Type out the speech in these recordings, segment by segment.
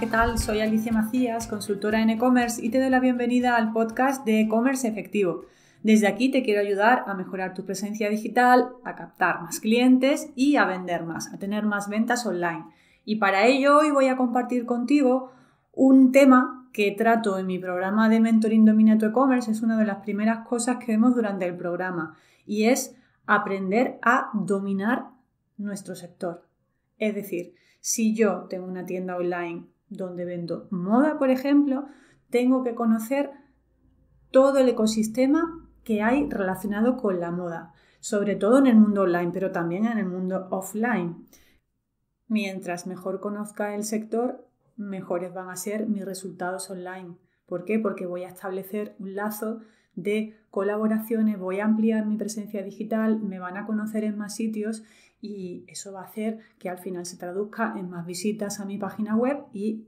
¿qué tal? Soy Alicia Macías, consultora en e-commerce y te doy la bienvenida al podcast de e-commerce efectivo. Desde aquí te quiero ayudar a mejorar tu presencia digital, a captar más clientes y a vender más, a tener más ventas online. Y para ello hoy voy a compartir contigo un tema que trato en mi programa de Mentoring Domina tu e-commerce, es una de las primeras cosas que vemos durante el programa y es aprender a dominar nuestro sector. Es decir, si yo tengo una tienda online donde vendo moda, por ejemplo, tengo que conocer todo el ecosistema que hay relacionado con la moda, sobre todo en el mundo online, pero también en el mundo offline. Mientras mejor conozca el sector, mejores van a ser mis resultados online. ¿Por qué? Porque voy a establecer un lazo de colaboraciones, voy a ampliar mi presencia digital, me van a conocer en más sitios y eso va a hacer que al final se traduzca en más visitas a mi página web y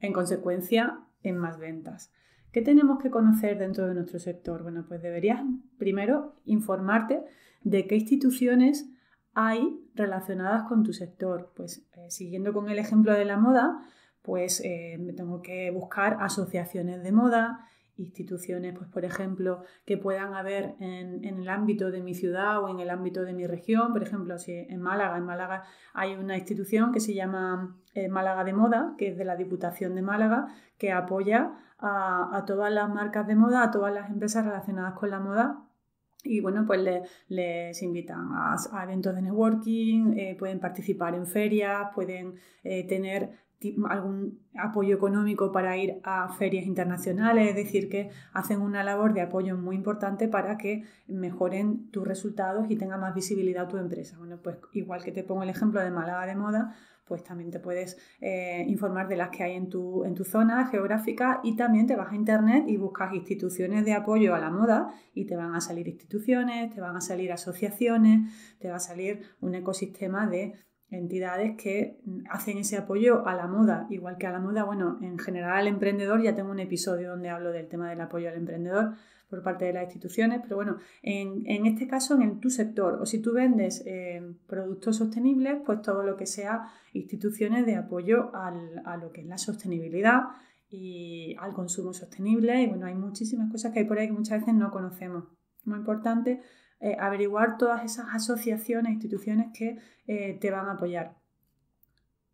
en consecuencia en más ventas. ¿Qué tenemos que conocer dentro de nuestro sector? Bueno, pues deberías primero informarte de qué instituciones hay relacionadas con tu sector. Pues eh, siguiendo con el ejemplo de la moda, pues eh, tengo que buscar asociaciones de moda, instituciones, pues por ejemplo, que puedan haber en, el ámbito de mi ciudad o en el ámbito de mi región, por ejemplo, si en Málaga, en Málaga hay una institución que se llama eh, Málaga de Moda, que es de la Diputación de Málaga, que apoya a, todas las marcas de moda, a todas las empresas relacionadas con la moda y bueno, pues les invitan a, eventos de networking, eh, pueden participar en ferias, pueden eh, tener algún apoyo económico para ir a ferias internacionales, es decir, que hacen una labor de apoyo muy importante para que mejoren tus resultados y tenga más visibilidad tu empresa. Bueno, pues igual que te pongo el ejemplo de Málaga de Moda, pues también te puedes eh, informar de las que hay en tu, en tu zona geográfica y también te vas a internet y buscas instituciones de apoyo a la moda y te van a salir instituciones, te van a salir asociaciones, te va a salir un ecosistema de entidades que mm, hacen ese apoyo a la moda, igual que a la moda, bueno, en general al emprendedor, ya tengo un episodio donde hablo del tema del apoyo al emprendedor por parte de las instituciones, pero bueno, en, este caso, en tu sector, o si tú vendes eh, productos sostenibles, pues todo lo que sea instituciones de apoyo a lo que es la sostenibilidad y al consumo sostenible, y bueno, hay muchísimas cosas que hay por ahí que muchas veces no conocemos. Muy importante eh, averiguar todas esas asociaciones, e instituciones que eh, te van a apoyar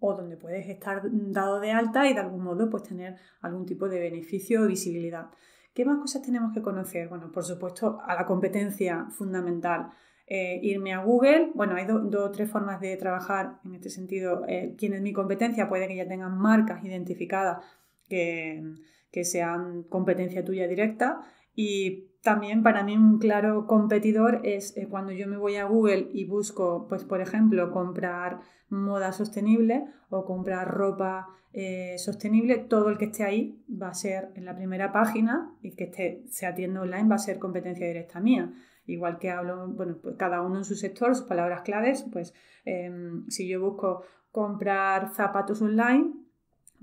o donde puedes estar dado de alta y de algún modo pues tener algún tipo de beneficio o visibilidad. ¿Qué más cosas tenemos que conocer? Bueno, por supuesto, a la competencia fundamental. Eh, irme a Google. Bueno, hay dos o tres formas de trabajar en este sentido. Eh, es mi competencia puede que ya tengan marcas identificadas que, que sean competencia tuya directa y también para mí un claro competidor es eh, cuando yo me voy a Google y busco, pues por ejemplo, comprar moda sostenible o comprar ropa eh, sostenible, todo el que esté ahí va a ser en la primera página y que esté, se atienda online va a ser competencia directa mía. Igual que hablo, bueno, pues cada uno en su sector, sus palabras claves, pues em, si yo busco comprar zapatos online,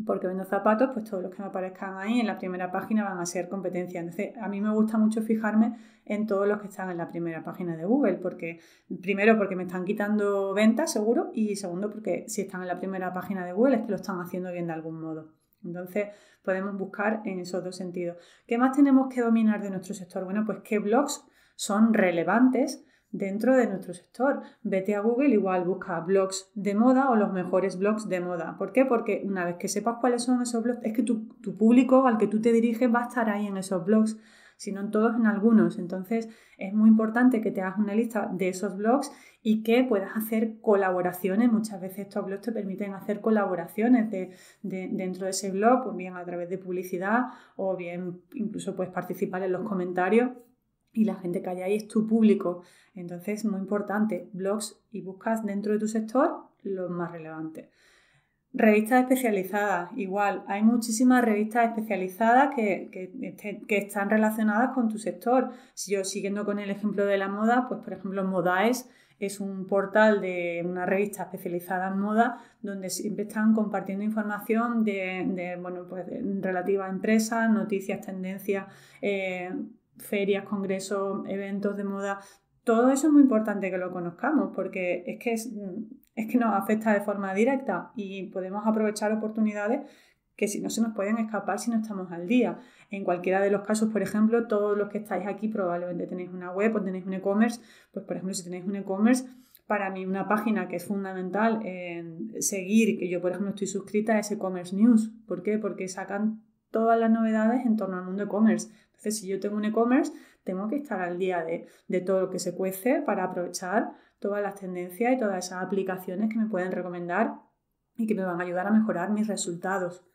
porque vendo zapatos, pues todos los que me aparezcan ahí en la primera página van a ser competencia. Entonces, a mí me gusta mucho fijarme en todos los que están en la primera página de Google, porque primero porque me están quitando ventas seguro y segundo porque si están en la primera página de Google es que lo están haciendo bien de algún modo. Entonces, podemos buscar en esos dos sentidos. ¿Qué más tenemos que dominar de nuestro sector? Bueno, pues qué blogs son relevantes dentro de nuestro sector. Vete a Google, igual busca blogs de moda o los mejores blogs de moda. ¿Por qué? Porque una vez que sepas cuáles son esos blogs, es que tu, público al que tú te diriges va a estar ahí en esos blogs si no en todos, en algunos. Entonces es muy importante que te hagas una lista de esos blogs y que puedas hacer colaboraciones. Muchas veces estos blogs te permiten hacer colaboraciones dentro de ese blog, o pues bien a través de publicidad o bien incluso puedes participar en los comentarios y la gente que hay ahí es tu público. Entonces, muy importante, blogs y buscas dentro de tu sector lo más relevante. Revistas especializadas, igual, hay muchísimas revistas especializadas este, que, están relacionadas con tu sector. Si yo siguiendo con el ejemplo de la moda, pues por ejemplo Modaes es un portal de una revista especializada en moda donde siempre están compartiendo información de, bueno, pues, relativa a empresas, noticias, tendencias. Eh, ferias, congresos, eventos de moda, todo eso es muy importante que lo conozcamos porque es que, es, que nos afecta de forma directa y podemos aprovechar oportunidades que si no se nos pueden escapar si no estamos al día. En cualquiera de los casos, por ejemplo, todos los que estáis aquí probablemente tenéis una web o tenéis un e-commerce, pues por ejemplo si tenéis un e-commerce, para mí una página que es fundamental en seguir, que yo por ejemplo estoy suscrita, es e-commerce news. ¿Por qué? Porque sacan todas las novedades en torno al mundo e-commerce. Entonces, si yo tengo un e-commerce, tengo que estar al día de, de, todo lo que se cuece para aprovechar todas las tendencias y todas esas aplicaciones que me pueden recomendar y que me van a ayudar a mejorar mis resultados.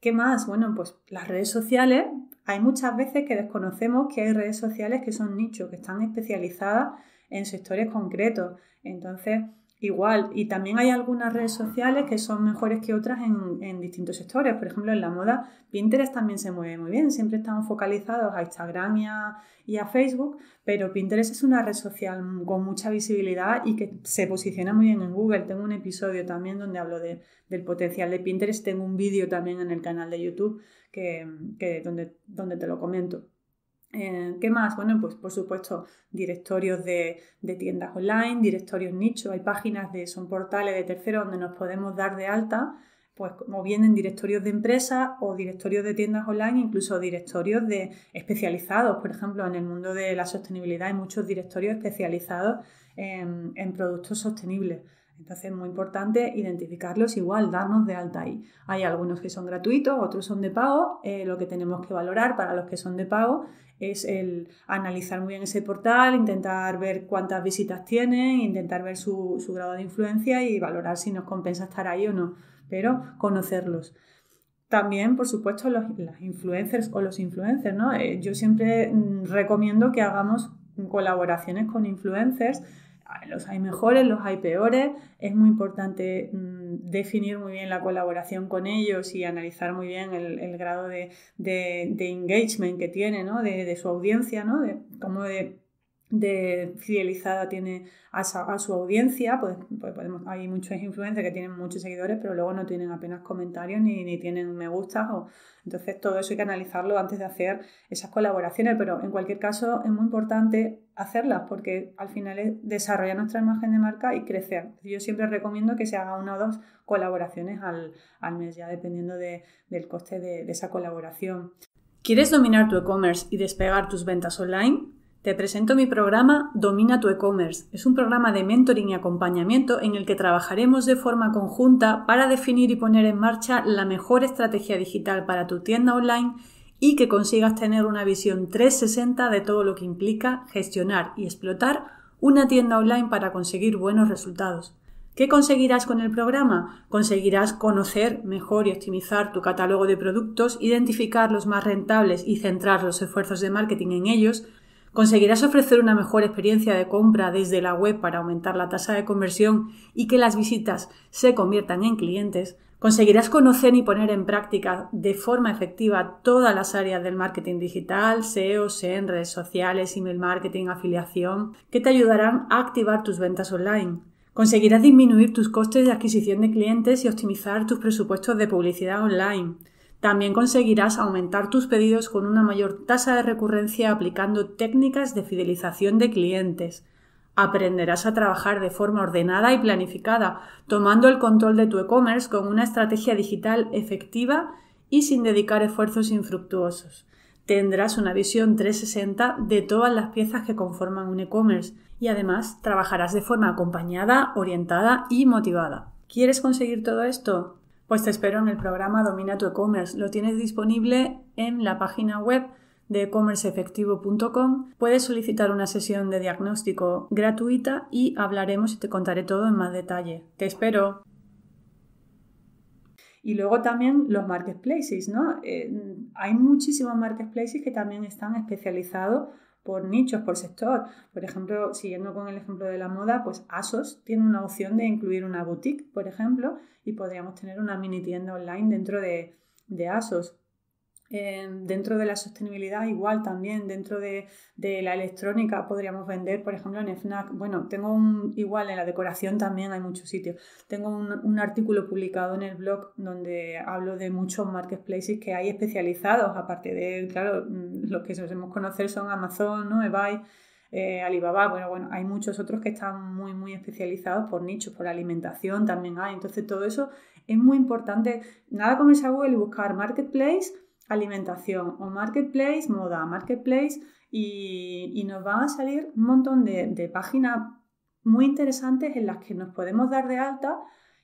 ¿Qué más? Bueno, pues las redes sociales. Hay muchas veces que desconocemos que hay redes sociales que son nichos, que están especializadas en sectores concretos. Entonces, igual. Y también hay algunas redes sociales que son mejores que otras en, distintos sectores. Por ejemplo, en la moda, Pinterest también se mueve muy bien. Siempre estamos focalizados a Instagram y a, Facebook, pero Pinterest es una red social con mucha visibilidad y que se posiciona muy bien en Google. Tengo un episodio también donde hablo del potencial de Pinterest. Tengo un vídeo también en el canal de YouTube que, que donde, donde te lo comento. Eh, ¿Qué más? Bueno, pues por supuesto, directorios de, tiendas online, directorios nicho, hay páginas de, son portales de terceros donde nos podemos dar de alta, pues como bien en directorios de empresas o directorios de tiendas online, incluso directorios de especializados, por ejemplo, en el mundo de la sostenibilidad hay muchos directorios especializados en productos sostenibles. Entonces, muy importante identificarlos igual, darnos de alta ahí. Hay algunos que son gratuitos, otros son de pago. Eh, lo que tenemos que valorar para los que son de pago es el analizar muy bien ese portal, intentar ver cuántas visitas tienen, intentar ver su, grado de influencia y valorar si nos compensa estar ahí o no, pero conocerlos también, por supuesto, los, las influencers o los influencers, ¿no? Eh, yo siempre mm, recomiendo que hagamos colaboraciones con influencers los hay mejores, los hay peores. Es muy importante mm, definir muy bien la colaboración con ellos y analizar muy bien el, grado de, engagement que tiene, ¿no? de, su audiencia, ¿no? de cómo de de fidelizada tiene a, su audiencia, pues, pues hay muchos influencers que tienen muchos seguidores, pero luego no tienen apenas comentarios ni, tienen me gustas. O, entonces todo eso hay que analizarlo antes de hacer esas colaboraciones, pero en cualquier caso es muy importante hacerlas porque al final es desarrollar nuestra imagen de marca y crecer. Yo siempre recomiendo que se haga una o dos colaboraciones al, al mes, ya dependiendo del coste de esa colaboración. ¿Quieres dominar tu e-commerce y despegar tus ventas online? Te presento mi programa Domina tu e-commerce. Es un programa de mentoring y acompañamiento en el que trabajaremos de forma conjunta para definir y poner en marcha la mejor estrategia digital para tu tienda online y que consigas tener una visión 360 de todo lo que implica gestionar y explotar una tienda online para conseguir buenos resultados. ¿Qué conseguirás con el programa? Conseguirás conocer mejor y optimizar tu catálogo de productos, identificar los más rentables y centrar los esfuerzos de marketing en ellos, Conseguirás ofrecer una mejor experiencia de compra desde la web para aumentar la tasa de conversión y que las visitas se conviertan en clientes. Conseguirás conocer y poner en práctica de forma efectiva todas las áreas del marketing digital, SEO, SEM, redes sociales, email marketing, afiliación, que te ayudarán a activar tus ventas online. Conseguirás disminuir tus costes de adquisición de clientes y optimizar tus presupuestos de publicidad online. También conseguirás aumentar tus pedidos con una mayor tasa de recurrencia aplicando técnicas de fidelización de clientes. Aprenderás a trabajar de forma ordenada y planificada, tomando el control de tu e-commerce con una estrategia digital efectiva y sin dedicar esfuerzos infructuosos. Tendrás una visión 360 de todas las piezas que conforman un e-commerce y además trabajarás de forma acompañada, orientada y motivada. ¿Quieres conseguir todo esto? Pues te espero en el programa Domina tu e-commerce. Lo tienes disponible en la página web de e-commerceefectivo.com. Puedes solicitar una sesión de diagnóstico gratuita y hablaremos y te contaré todo en más detalle. Te espero. Y luego también los marketplaces, ¿no? Eh, hay muchísimos marketplaces que también están especializados por nichos, por sector. Por ejemplo, siguiendo con el ejemplo de la moda, pues ASOS tiene una opción de incluir una boutique, por ejemplo, y podríamos tener una mini tienda online dentro de, de ASOS dentro de la sostenibilidad, igual también dentro de, de, la electrónica podríamos vender, por ejemplo, en FNAC. Bueno, tengo un, igual en la decoración también hay muchos sitios. Tengo un, artículo publicado en el blog donde hablo de muchos marketplaces que hay especializados, aparte de, claro, mm, los que hemos conocer son Amazon, eBay. Eh, Alibaba, bueno, bueno, hay muchos otros que están muy, muy especializados por nichos, por alimentación también hay. Entonces, todo eso es muy importante. Nada como el a Google y buscar marketplace alimentación o marketplace, moda, marketplace, y, nos van a salir un montón de, páginas muy interesantes en las que nos podemos dar de alta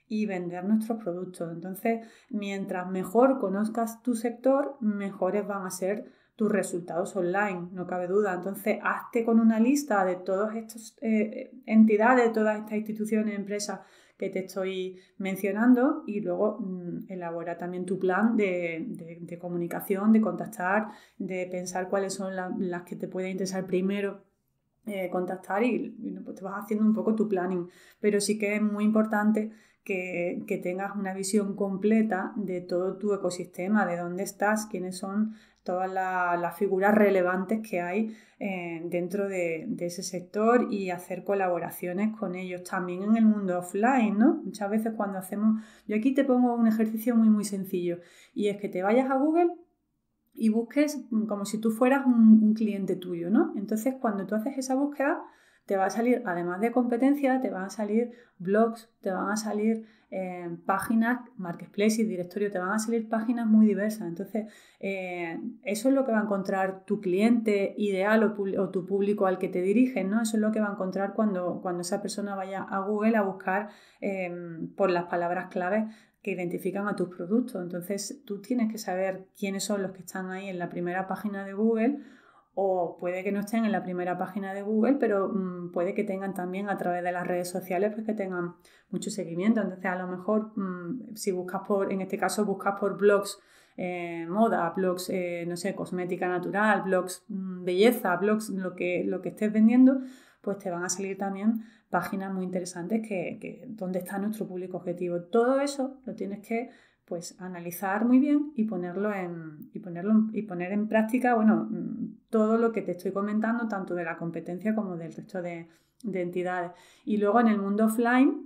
y vender nuestros productos. Entonces, mientras mejor conozcas tu sector, mejores van a ser tus resultados online, no cabe duda. Entonces, hazte con una lista de todas estas eh, entidades, entidades, todas estas instituciones, empresas que te estoy mencionando y luego mm, elabora también tu plan de, comunicación, de contactar, de pensar cuáles son las que te pueden interesar primero. Eh, contactar y, pues te vas haciendo un poco tu planning. Pero sí que es muy importante que, que, tengas una visión completa de todo tu ecosistema, de dónde estás, quiénes son todas las figuras relevantes que hay eh, dentro de, ese sector y hacer colaboraciones con ellos también en el mundo offline, ¿no? Muchas veces cuando hacemos, yo aquí te pongo un ejercicio muy muy sencillo y es que te vayas a Google y busques como si tú fueras un, un cliente tuyo, ¿no? Entonces cuando tú haces esa búsqueda te va a salir, además de competencia, te van a salir blogs, te van a salir eh, páginas, marketplaces, directorio, te van a salir páginas muy diversas. Entonces, eh, eso es lo que va a encontrar tu cliente ideal o, tu público al que te dirigen, ¿no? Eso es lo que va a encontrar cuando, cuando esa persona vaya a Google a buscar em, por las palabras claves que identifican a tus productos. Entonces, tú tienes que saber quiénes son los que están ahí en la primera página de Google o puede que no estén en la primera página de Google, pero mm, puede que tengan también a través de las redes sociales, pues que tengan mucho seguimiento. Entonces, a lo mejor, mm, si buscas por, en este caso, buscas por blogs eh, moda, blogs, eh, no sé, cosmética natural, blogs mm, belleza, blogs, lo que, lo que estés vendiendo, pues te van a salir también páginas muy interesantes que, donde está nuestro público objetivo. Todo eso lo tienes que pues analizar muy bien y ponerlo en, y ponerlo, y poner en práctica, bueno, mm, todo lo que te estoy comentando, tanto de la competencia como del resto de, entidades. Y luego en el mundo offline,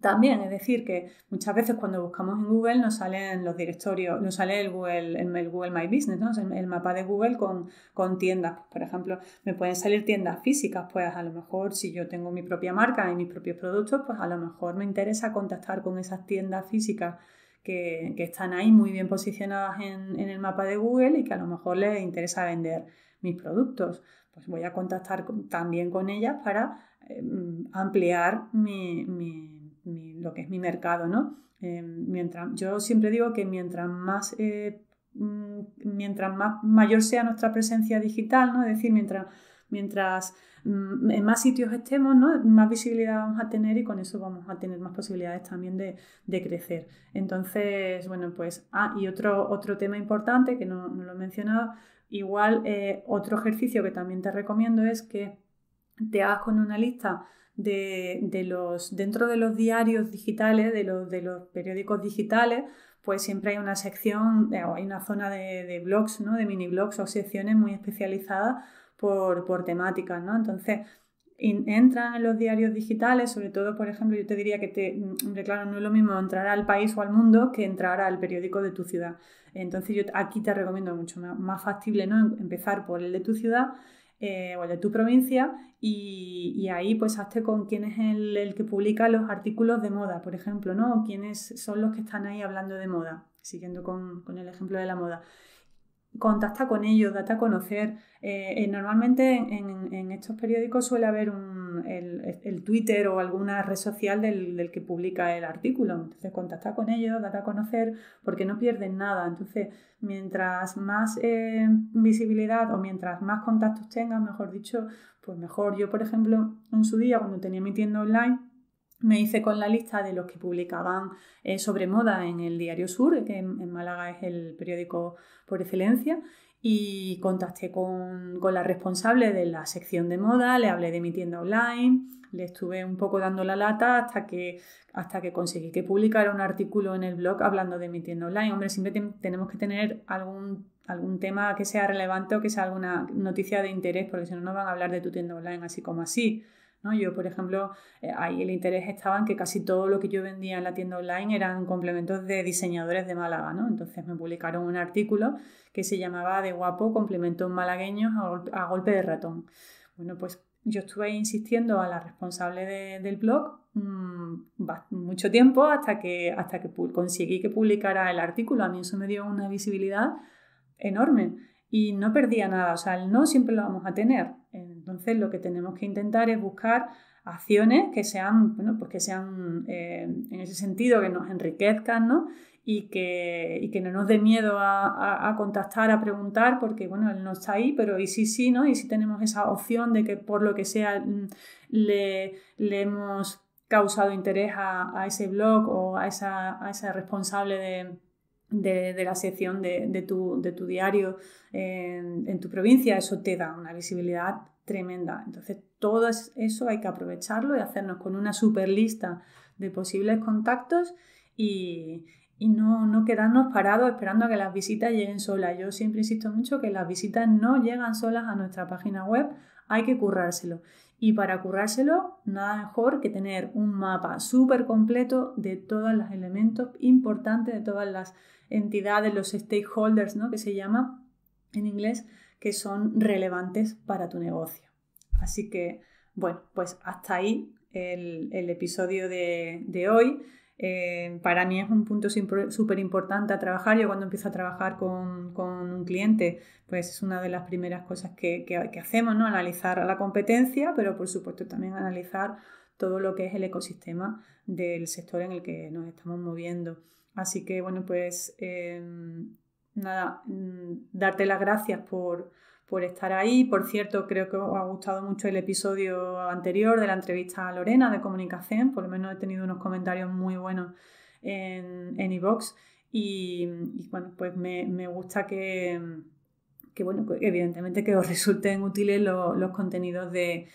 también, es decir, que muchas veces cuando buscamos en Google nos salen los directorios, nos sale el Google, el, Google My Business, ¿no? el, mapa de Google con, con tiendas. por ejemplo, me pueden salir tiendas físicas, pues a lo mejor si yo tengo mi propia marca y mis propios productos, pues a lo mejor me interesa contactar con esas tiendas físicas que, están ahí muy bien posicionadas en, el mapa de Google y que a lo mejor les interesa vender mis productos. Pues voy a contactar también con ellas para em, ampliar lo que es mi mercado, ¿no? Em, mientras, yo siempre digo que mientras más, eh, mm, mientras más mayor sea nuestra presencia digital, ¿no? Es decir, mientras mientras mm, en más sitios estemos, ¿no? más visibilidad vamos a tener y con eso vamos a tener más posibilidades también de, crecer. Entonces, bueno, pues, ah, y otro, tema importante que no, lo he mencionado, igual eh, otro ejercicio que también te recomiendo es que te hagas con una lista de, los dentro de los diarios digitales, de los, periódicos digitales, pues siempre hay una sección eh, o hay una zona de, blogs, ¿no? de mini blogs o secciones muy especializadas por, por temáticas, ¿no? Entonces, entran en los diarios digitales, sobre todo, por ejemplo, yo te diría que te, mm, hombre, claro, no es lo mismo entrar al país o al mundo que entrar al periódico de tu ciudad. Entonces yo aquí te recomiendo mucho más factible ¿no? Em, empezar por el de tu ciudad eh, o el de tu provincia y, ahí pues hazte con quién es el, que publica los artículos de moda, por ejemplo, ¿no? O quiénes son los que están ahí hablando de moda, siguiendo con, con el ejemplo de la moda contacta con ellos, date a conocer. Eh, eh, normalmente en, estos periódicos suele haber un, el, Twitter o alguna red social del, que publica el artículo. Entonces contacta con ellos, date a conocer, porque no pierden nada. Entonces, mientras más eh, visibilidad o mientras más contactos tengas, mejor dicho, pues mejor. Yo, por ejemplo, en su día, cuando tenía mi tienda online, me hice con la lista de los que publicaban eh, sobre moda en el Diario Sur, que en, Málaga es el periódico por excelencia, y contacté con, la responsable de la sección de moda, le hablé de mi tienda online, le estuve un poco dando la lata hasta que, hasta que conseguí que publicara un artículo en el blog hablando de mi tienda online. Hombre, siempre tenemos que tener algún algún tema que sea relevante o que sea alguna noticia de interés, porque si no, no van a hablar de tu tienda online así como así. ¿no? Yo, por ejemplo, eh, ahí el interés estaba en que casi todo lo que yo vendía en la tienda online eran complementos de diseñadores de Málaga, ¿no? Entonces me publicaron un artículo que se llamaba De guapo, complementos malagueños a, golpe de ratón. Bueno, pues yo estuve insistiendo a la responsable del blog mm, mucho tiempo hasta que, hasta que conseguí que publicara el artículo. A mí eso me dio una visibilidad enorme y no perdía nada. O sea, el no siempre lo vamos a tener. Entonces, lo que tenemos que intentar es buscar acciones que sean, pues sean eh, en ese sentido, que nos enriquezcan, Y que, que no nos dé miedo a, contactar, a preguntar, porque, bueno, él no está ahí, pero y sí, sí, ¿no? Y si tenemos esa opción de que por lo que sea mm, le, hemos causado interés a, ese blog o a esa, responsable de, la sección de, tu, diario en, en, tu provincia, eso te da una visibilidad tremenda. Entonces, todo eso hay que aprovecharlo y hacernos con una super lista de posibles contactos y, no, quedarnos parados esperando a que las visitas lleguen solas. Yo siempre insisto mucho que las visitas no llegan solas a nuestra página web, hay que currárselo. Y para currárselo, nada mejor que tener un mapa súper completo de todos los elementos importantes, de todas las entidades, los stakeholders, ¿no? que se llama en inglés, que son relevantes para tu negocio. Así que, bueno, pues hasta ahí el, episodio de, hoy. Eh, para mí es un punto súper importante a trabajar. Yo cuando empiezo a trabajar con, un cliente, pues es una de las primeras cosas que, hacemos, ¿no? Analizar la competencia, pero por supuesto también analizar todo lo que es el ecosistema del sector en el que nos estamos moviendo. Así que, bueno, pues eh, nada, mm, darte las gracias por, por estar ahí. Por cierto, creo que os ha gustado mucho el episodio anterior de la entrevista a Lorena de Comunicación. Por lo menos he tenido unos comentarios muy buenos en, en Y, bueno, pues me, gusta que, bueno, pues evidentemente que os resulten útiles los contenidos del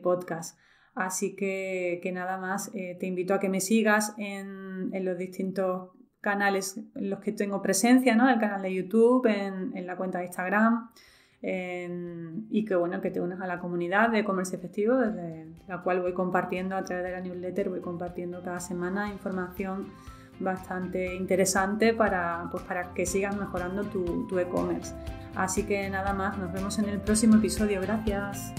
podcast. Así que, nada más, eh, te invito a que me sigas en, en los distintos canales en los que tengo presencia, ¿no? El canal de YouTube, en, la cuenta de Instagram. y que bueno, que te unas a la comunidad de comercio efectivo, desde la cual voy compartiendo a través de la newsletter, voy compartiendo cada semana información bastante interesante para, pues, para que sigas mejorando tu, tu e-commerce. Así que nada más, nos vemos en el próximo episodio. Gracias.